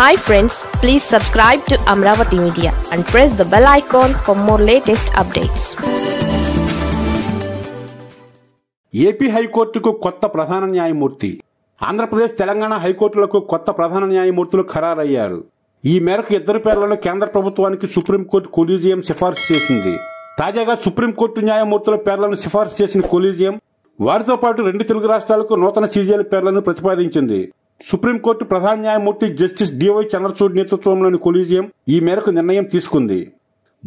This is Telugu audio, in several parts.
hi friends please subscribe to Amaravati media and press the bell icon for more latest updates AP హైకోర్టుకు కొత్త ప్రధాన న్యాయమూర్తి ఆంధ్రప్రదేశ్ తెలంగాణ హైకోర్టులకు కొత్త ప్రధాన న్యాయమూర్తులు ఖరారయ్యారు ఈ మేరకు ఇద్దరు పేర్లను కేంద్ర ప్రభుత్వానికి సుప్రీంకోర్టు కొలీజియం సిఫార్సు చేసింది తాజాగా సుప్రీంకోర్టు న్యాయమూర్తుల పేర్లను సిఫార్సు చేసిన కొలీజియం వారితో పాటు రెండు తెలుగు రాష్ట్రాలకు నూతన సీజీఎల్ పేర్లను ప్రతిపాదించింది సుప్రీంకోర్టు ప్రధాన న్యాయమూర్తి జస్టిస్ డివై చంద్రచూడ్ నేతృత్వంలోని కొలీజియం ఈ మేరకు నిర్ణయం తీసుకుంది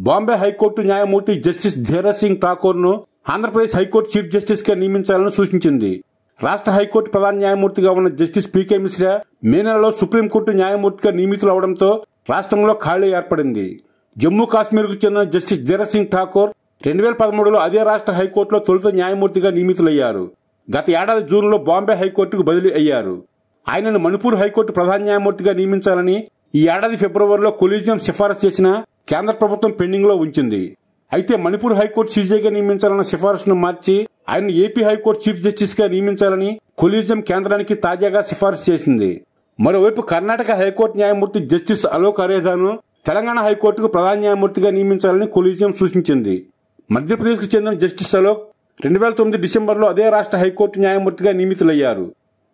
బాంబే హైకోర్టు న్యాయమూర్తి జస్టిస్ ధీరజ్ సింగ్ ను ఆంధ్రప్రదేశ్ హైకోర్టు చీఫ్ జస్టిస్గా నియమించాలని సూచించింది రాష్ట్ర హైకోర్టు ప్రధాన న్యాయమూర్తిగా ఉన్న జస్టిస్ పీకే మిశ్రా మే నెలలో సుప్రీంకోర్టు న్యాయమూర్తిగా నియమితులు అవడంతో రాష్ట్రంలో ఖాళీ ఏర్పడింది జమ్మూ కాశ్మీర్కు చెందిన జస్టిస్ ధీరజ్ సింగ్ ఠాకూర్ రెండు వేల పదమూడులో అదే రాష్ట్ర హైకోర్టులో తొలుత న్యాయమూర్తిగా నియమితులయ్యారు గత ఏడాది జూన్లో బాంబే హైకోర్టుకు బదిలీ అయ్యారు ఆయనను మణిపూర్ హైకోర్టు ప్రధాన న్యాయమూర్తిగా నియమించాలని ఈ ఏడాది ఫిబ్రవరిలో కొలీజియం సిఫారసు చేసిన కేంద్ర ప్రభుత్వం పెండింగ్ లో ఉంచింది అయితే మణిపూర్ హైకోర్టు సీజీగా నియమించాలన్న సిఫారసును మార్చి ఆయన ఏపీ హైకోర్టు చీఫ్ జస్టిస్ గా నియమించాలని కొలీజియం కేంద్రానికి తాజాగా సిఫారసు చేసింది మరోవైపు కర్ణాటక హైకోర్టు న్యాయమూర్తి జస్టిస్ అలోక్ అరేదాను తెలంగాణ హైకోర్టుకు ప్రధాన న్యాయమూర్తిగా నియమించాలని కొలీజియం సూచించింది మధ్యప్రదేశ్కు చెందిన జస్టిస్ అలోక్ రెండు వేల తొమ్మిది డిసెంబర్లో అదే రాష్ట్ర హైకోర్టు న్యాయమూర్తిగా నియమితులయ్యారు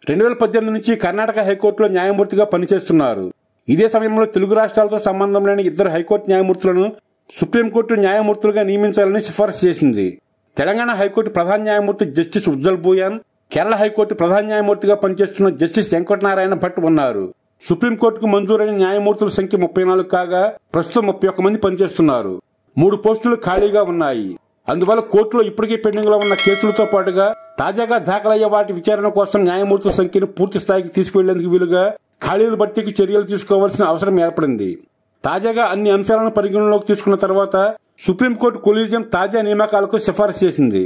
రెండు వేల పద్దెనిమిది నుంచి కర్ణాటక హైకోర్టులో న్యాయమూర్తిగా పనిచేస్తున్నారు ఇదే సమయంలో తెలుగు రాష్ట్రాలతో సంబంధం లేని ఇద్దరు హైకోర్టు న్యాయమూర్తులను సుప్రీంకోర్టు న్యాయమూర్తులుగా నియమించాలని సిఫార్సు చేసింది తెలంగాణ హైకోర్టు ప్రధాన న్యాయమూర్తి జస్టిస్ ఉజ్జల్ భూయాన్ కేరళ హైకోర్టు ప్రధాన న్యాయమూర్తిగా పనిచేస్తున్న జస్టిస్ వెంకటనారాయణ భట్ ఉన్నారు సుప్రీంకోర్టుకు మంజూరైన న్యాయమూర్తుల సంఖ్య ముప్పై నాలుగు కాగా ప్రస్తుతం ముప్పై ఒక్క మంది పనిచేస్తున్నారు మూడు పోస్టులు ఖాళీగా ఉన్నాయి అందువల్ల కోర్టులో ఇప్పటికే పెండింగ్ లో ఉన్న కేసులతో పాటుగా తాజాగా దాఖలయ్యే వాటి విచారణ కోసం న్యాయమూర్తుల సంఖ్యను పూర్తి స్థాయికి తీసుకువెళ్లేందుకు వీలుగా ఖాళీల భర్తీకి చర్యలు తీసుకోవాల్సిన అవసరం ఏర్పడింది తాజాగా అన్ని అంశాలను పరిగణనలోకి తీసుకున్న తర్వాత సుప్రీంకోర్టు కొలీజియం తాజా నియామకాలకు సిఫార్సు చేసింది